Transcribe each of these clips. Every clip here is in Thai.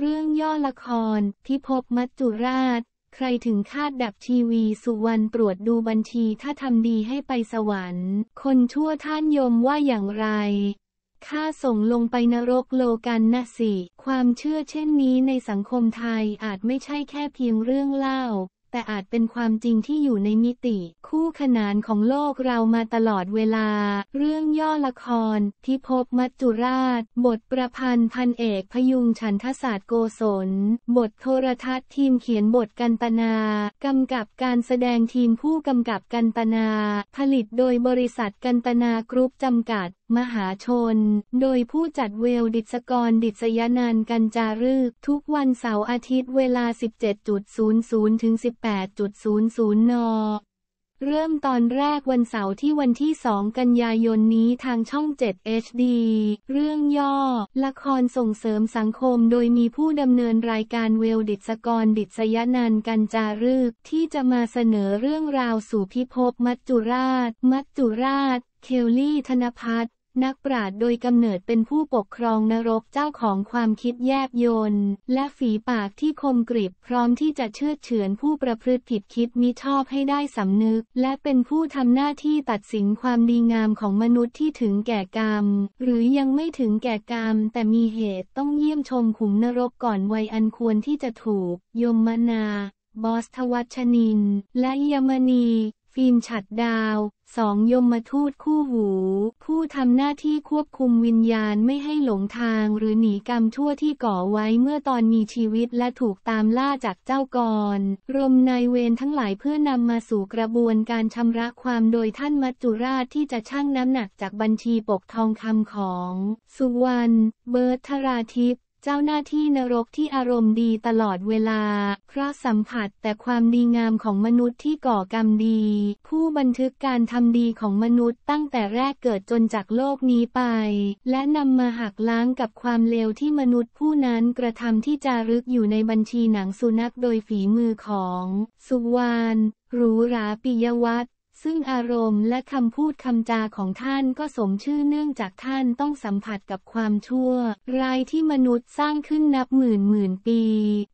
เรื่องย่อละครที่พบมัจจุราช ใครถึงคาดดับทีวีสุวรรณตรวจดูบัญชีถ้าทำดีให้ไปสวรรค์ คนชั่วท่านยมว่าอย่างไรข้าส่งลงไปนรกโลกันนะสิ ความเชื่อเช่นนี้ในสังคมไทยอาจไม่ใช่แค่เพียงเรื่องเล่าแต่อาจเป็นความจริงที่อยู่ในมิติ คู่ขนานของโลกเรามาตลอดเวลา เรื่องย่อละครทิพบมัจจุราช บทประพันธ์พันเอกพยุงฉันทศาสตร์โกศลบทโทรทัศน์ ทีมเขียนบทกันตนา กำกับการแสดงทีมผู้กำกับกันตนา ผลิตโดยบริษัทกันตนากรุ๊ปจำกัดมหาชน โดยผู้จัดเวลดิศกรดิศยานันกันจารึกทุกวันเสาร์อาทิตย์เวลา 17.00ถึง18.00 น เริ่มตอนแรกวันเสาร์ที่วันที่ 2 กันยายนนี้ทางช่อง7 HD เรื่องย่อ ละครส่งเสริมสังคมโดยมีผู้ดำเนินรายการเวลดิศกรดิศยานันกันจารึกที่จะมาเสนอเรื่องราวสู่พิภพมัจจุราช มัจจุราชเคลลี่ธนพัฒนักปราดโดยกำเนิดเป็นผู้ปกครองนรกเจ้าของความคิดแยบยนและฝีปากที่คมกริบพร้อมที่จะเชื่อเฉือนผู้ประพฤติผิดคิดมิชอบให้ได้สำนึก และเป็นผู้ทำหน้าที่ตัดสินความดีงามของมนุษย์ที่ถึงแก่กรรมหรือยังไม่ถึงแก่กรรมแต่มีเหตุต้องเยี่ยมชมขุมนรกก่อนวัยอันควรที่จะถูก ยมนาบอสทวัชนินและยมณีฟิล์มฉัดดาว สองยมมทูตคู่หู ผู้ทำหน้าที่ควบคุมวิญญาณไม่ให้หลงทางหรือหนีกรรมทั่วที่ก่อไว้เมื่อตอนมีชีวิตและถูกตามล่าจากเจ้ากรรมนายเวรทั้งหลายเพื่อนำมาสู่กระบวนการชำระความโดยท่านมัจจุราชที่จะชั่งน้ำหนักจากบัญชีปกทองคำของ สุวรรณเบิร์ธราทิพย์เจ้าหน้าที่นรกที่อารมณ์ดีตลอดเวลา เพราะสัมผัสแต่ความดีงามของมนุษย์ที่ก่อกรรมดี ผู้บันทึกการทำดีของมนุษย์ตั้งแต่แรกเกิดจนจากโลกนี้ไป และนำมาหักล้างกับความเลวที่มนุษย์ผู้นั้นกระทำที่จารึกอยู่ในบัญชีหนังสุนัขโดยฝีมือของ สุวรรณหรูรา ปิยวัฒซึ่งอารมณ์และคำพูดคำจาของท่านก็สมชื่อเนื่องจากท่านต้องสัมผัสกับความชั่วรายที่มนุษย์สร้างขึ้นนับหมื่นหมื่นปี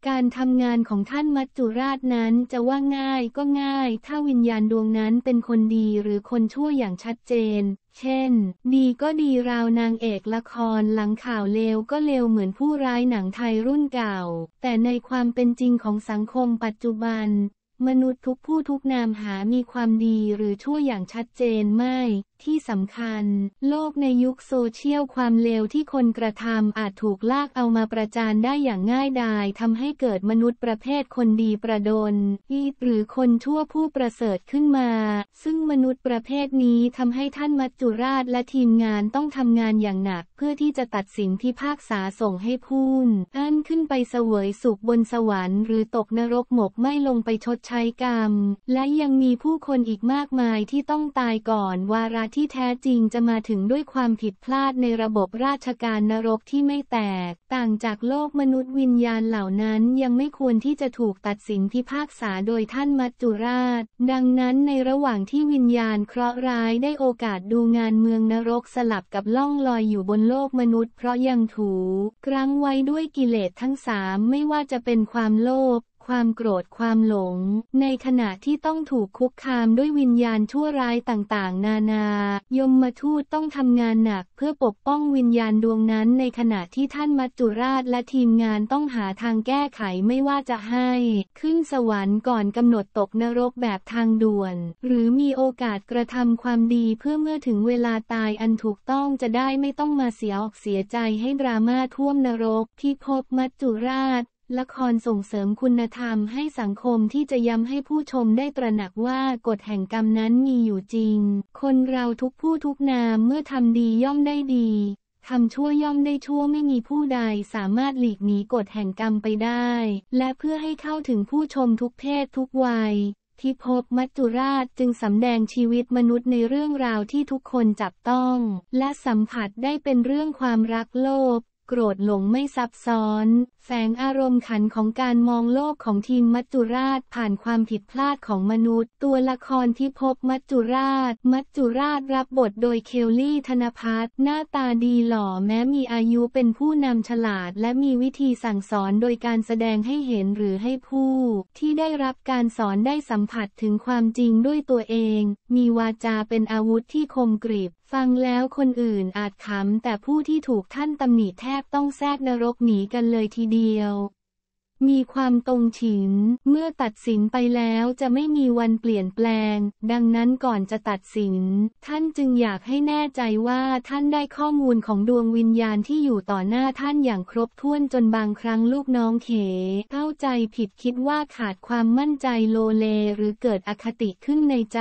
การทำงานของท่านมัจจุราชนั้นจะว่าง่ายก็ง่าย ถ้าวิญญาณดวงนั้นเป็นคนดีหรือคนชั่วอย่างชัดเจน เช่น ดีก็ดีราวนางเอกละครหลังข่าวเลวก็เลวเหมือนผู้ร้ายหนังไทยรุ่นเก่าแต่ในความเป็นจริงของสังคมปัจจุบันมนุษย์ทุกผู้ทุกนามหามีความดีหรือชั่วอย่างชัดเจนไม่ ที่สำคัญ โลกในยุคโซเชียลความเลวที่คนกระทำอาจถูกลากเอามาประจานได้อย่างง่ายดายทำให้เกิดมนุษย์ประเภทคนดีประดนอีหรือคนชั่วผู้ประเสริฐขึ้นมา ซึ่งมนุษย์ประเภทนี้ทำให้ท่านมัจจุราชและทีมงานต้องทำงานอย่างหนัก เพื่อที่จะตัดสินพิพากษาส่งให้พูนอั้นขึ้นไปเสวยสุขบนสวรรค์หรือตกนรกหมกไม่ลงไปชดช้กรรมและยังมีผู้คนอีกมากมายที่ต้องตายก่อน วาระที่แท้จริงจะมาถึงด้วยความผิดพลาดในระบบราชการนรกที่ไม่แตกต่างจากโลกมนุษย์วิญญาณเหล่านั้นยังไม่ควรที่จะถูกตัดสินพิพากษาโดยท่านมัจจุราช ดังนั้นในระหว่างที่วิญญาณเคราะห์ร้ายได้โอกาสดูงานเมืองนรกสลับกับล่องลอยอยู่บนโลกมนุษย์ เพราะยังถูกรั้งไว้ด้วยกิเลสทั้งสามไม่ว่าจะเป็นความโลภความโกรธความหลง ในขณะที่ต้องถูกคุกคามด้วยวิญญาณชั่วร้ายต่างๆ นานา ยมมาทูตต้องทำงานหนักเพื่อปกป้องวิญญาณดวงนั้น ในขณะที่ท่านมัจจุราชและทีมงานต้องหาทางแก้ไขไม่ว่าจะให้ ขึ้นสวรรค์ก่อนกำหนดตกนรกแบบทางด่วน หรือมีโอกาสกระทำความดีเพื่อเมื่อถึงเวลาตายอันถูกต้องจะได้ไม่ต้องมาเสียออกเสียใจให้ดราม่าท่วมนรกที่พบมัจจุราชละครส่งเสริมคุณธรรมให้สังคมที่จะย้ำให้ผู้ชมได้ตระหนักว่ากฎแห่งกรรมนั้นมีอยู่จริง คนเราทุกผู้ทุกนามเมื่อทำดีย่อมได้ดี ทำชั่วย่อมได้ชั่วไม่มีผู้ใดสามารถหลีกหนีกฎแห่งกรรมไปได้ และเพื่อให้เข้าถึงผู้ชมทุกเพศทุกวัยที่พบมัจจุราชจึงสำแดงชีวิตมนุษย์ในเรื่องราวที่ทุกคนจับต้องและสัมผัสได้เป็นเรื่องความรักโลภโกรธหลงไม่ซับซ้อนแฝงอารมณ์ขันของการมองโลกของทีมมัจจุราชผ่านความผิดพลาดของมนุษย์ ตัวละครที่พบมัจจุราช มัจจุราชรับบทโดยเคลลี่ธนพัฒน์หน้าตาดีหล่อแม้มีอายุเป็นผู้นำฉลาด และมีวิธีสั่งสอนโดยการแสดงให้เห็นหรือให้ผู้ ที่ได้รับการสอนได้สัมผัสถึงความจริงด้วยตัวเอง มีวาจาเป็นอาวุธที่คมกริบฟังแล้วคนอื่นอาจขำแต่ผู้ที่ถูกท่านตำหนิแทบต้องแทรกนรกหนีกันเลยทีเดียวมีความตรงฉิน เมื่อตัดสินไปแล้วจะไม่มีวันเปลี่ยนแปลง ดังนั้นก่อนจะตัดสิน ท่านจึงอยากให้แน่ใจว่าท่านได้ข้อมูลของดวงวิญญาณที่อยู่ต่อหน้าท่านอย่างครบถ้วนจนบางครั้งลูกน้องเขเข้าใจผิดคิดว่าขาดความมั่นใจโลเลหรือเกิดอคติขึ้นในใจ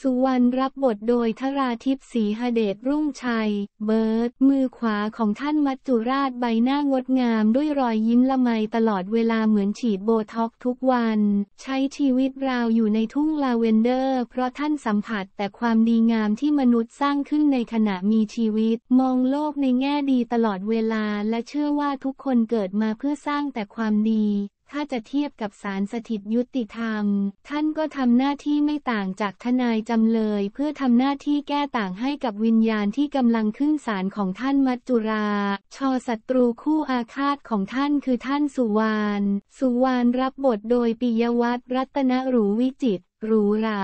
สุวรรณรับบทโดยทราทิพสีหเดชรุ่งชัย เบิร์ดมือขวาของท่านมัจจุราชใบหน้างดงามด้วยรอยยิ้มละไมตลอดเวเวลาเหมือนฉีดโบท็อกทุกวัน ใช้ชีวิตราวอยู่ในทุ่งลาเวนเดอร์ เพราะท่านสัมผัสแต่ความดีงามที่มนุษย์สร้างขึ้นในขณะมีชีวิต มองโลกในแง่ดีตลอดเวลาและเชื่อว่าทุกคนเกิดมาเพื่อสร้างแต่ความดีถ้าจะเทียบกับสารสถิตยุติธรรม ท่านก็ทำหน้าที่ไม่ต่างจากทนายจำเลยเพื่อทำหน้าที่แก้ต่างให้กับวิญญาณที่กำลังขึ้นศาลของท่านมัจจุรา ชอศัตรูคู่อาฆาตของท่านคือท่านสุวรรณสุวรรณรับบทโดยปิยวัตรรัตนรูวิจิตหรูหรา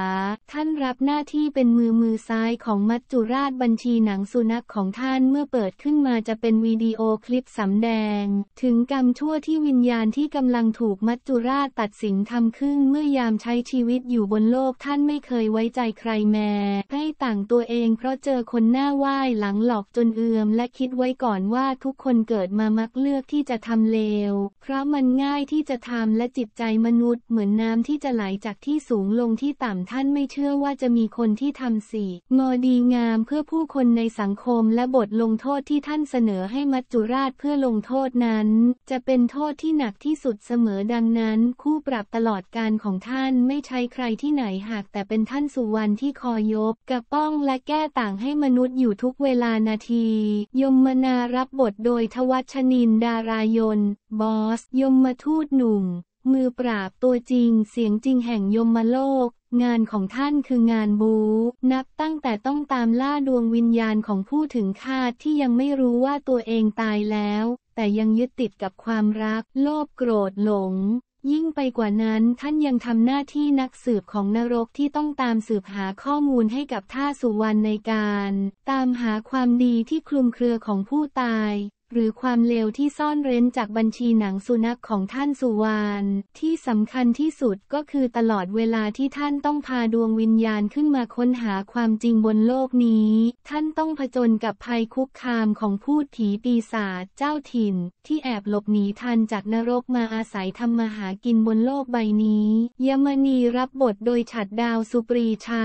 ท่านรับหน้าที่เป็นมือมือซ้ายของมัจจุราชบัญชีหนังสุนัขของท่านเมื่อเปิดขึ้นมาจะเป็นวิดีโอคลิปสำแดง ถึงกรรมชั่วที่วิญญาณที่กำลังถูกมัจจุราชตัดสินทำขึ้นเมื่อยามใช้ชีวิตอยู่บนโลกท่านไม่เคยไว้ใจใครแม้ให้ต่างตัวเองเพราะเจอคนหน้าไหว้หลังหลอกจนเอือมและคิดไว้ก่อนว่าทุกคนเกิดมามักเลือกที่จะทำเลว เพราะมันง่ายที่จะทำและจิตใจมนุษย์ เหมือนน้ำที่จะไหลจากที่สูงลงงที่ต่ำท่านไม่เชื่อว่าจะมีคนที่ทำสี่งอดีงามเพื่อผู้คนในสังคมและบทลงโทษที่ท่านเสนอให้มัจจุราชเพื่อลงโทษนั้นจะเป็นโทษที่หนักที่สุดเสมอดังนั้น คู่ปรับตลอดการของท่านไม่ใช่ใครที่ไหนหากแต่เป็นท่านสุวรรณที่คอยบกระป้องและแก้ต่างให้มนุษย์อยู่ทุกเวลานาที ยมนารับบทโดยทวัชนินดารายนบอส ยมมาทูตหนุ่มมือปราบตัวจริงเสียงจริงแห่งยมโลก งานของท่านคืองานบูนับตั้งแต่ต้องตามล่าดวงวิญญาณของผู้ถึงคาดที่ยังไม่รู้ว่าตัวเองตายแล้ว แต่ยังยึดติดกับความรัก โลภโกรธหลง ยิ่งไปกว่านั้นท่านยังทำหน้าที่นักสืบของนรกที่ต้องตามสืบหาข้อมูลให้กับท่าสุวรรณในการ ตามหาความดีที่คลุมเครือของผู้ตายหรือความเลวที่ซ่อนเร้นจากบัญชีหนังสุนัขของท่านสุวรรณที่สำคัญที่สุดก็คือตลอดเวลาที่ท่านต้องพาดวงวิญญาณขึ้นมาค้นหาความจริงบนโลกนี้ ท่านต้องผจญกับภัยคุกคามของพูดผีปีศาจเจ้าถิ่น ที่แอบหลบหนีทันจากนรกมาอาศัยทำมาหากินบนโลกใบนี้ยมณีรับบทโดยฉัดดาวสุปรีชา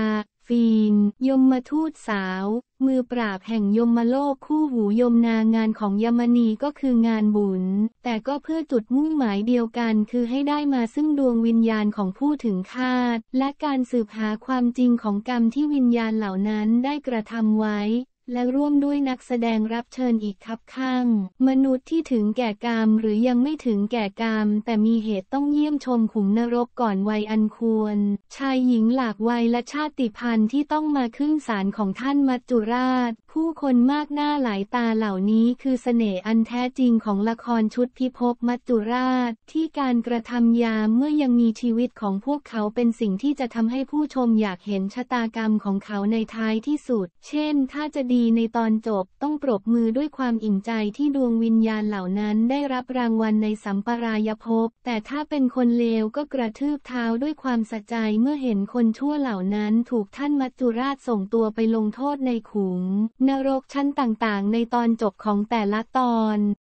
ฟีนยมมาทูตสาว มือปราบแห่งยมมาโลก คู่หูยมนางานของยมนีก็คืองานบุญ แต่ก็เพื่อจุดมุ่งหมายเดียวกันคือให้ได้มาซึ่งดวงวิญญาณของผู้ถึงคาด และการสืบหาความจริงของกรรมที่วิญญาณเหล่านั้นได้กระทำไว้และร่วมด้วยนักแสดงรับเชิญอีกครับข้าง มนุษย์ที่ถึงแก่กรรมหรือยังไม่ถึงแก่กรรมแต่มีเหตุต้องเยี่ยมชมขุมนรกก่อนวัยอันควร ชายหญิงหลากวัยและชาติพันธุ์ที่ต้องมาขึ้นศาลของท่านมัจจุราชคนมากหน้าหลายตาเหล่านี้คือเสน่ห์อันแท้จริงของละครชุดพิภพมัจจุราช ที่การกระทำยามเมื่อยังมีชีวิตของพวกเขาเป็นสิ่งที่จะทำให้ผู้ชมอยากเห็นชะตากรรมของเขาในท้ายที่สุด เช่น ถ้าจะดีในตอนจบต้องปรบมือด้วยความอิ่มใจที่ดวงวิญญาณเหล่านั้นได้รับรางวัลในสัมปรายภพ แต่ถ้าเป็นคนเลวก็กระทืบเท้าด้วยความสะใจเมื่อเห็นคนชั่วเหล่านั้นถูกท่านมัจจุราชส่งตัวไปลงโทษในขุมนรรกชั้นต่างๆในตอนจบของแต่ละตอน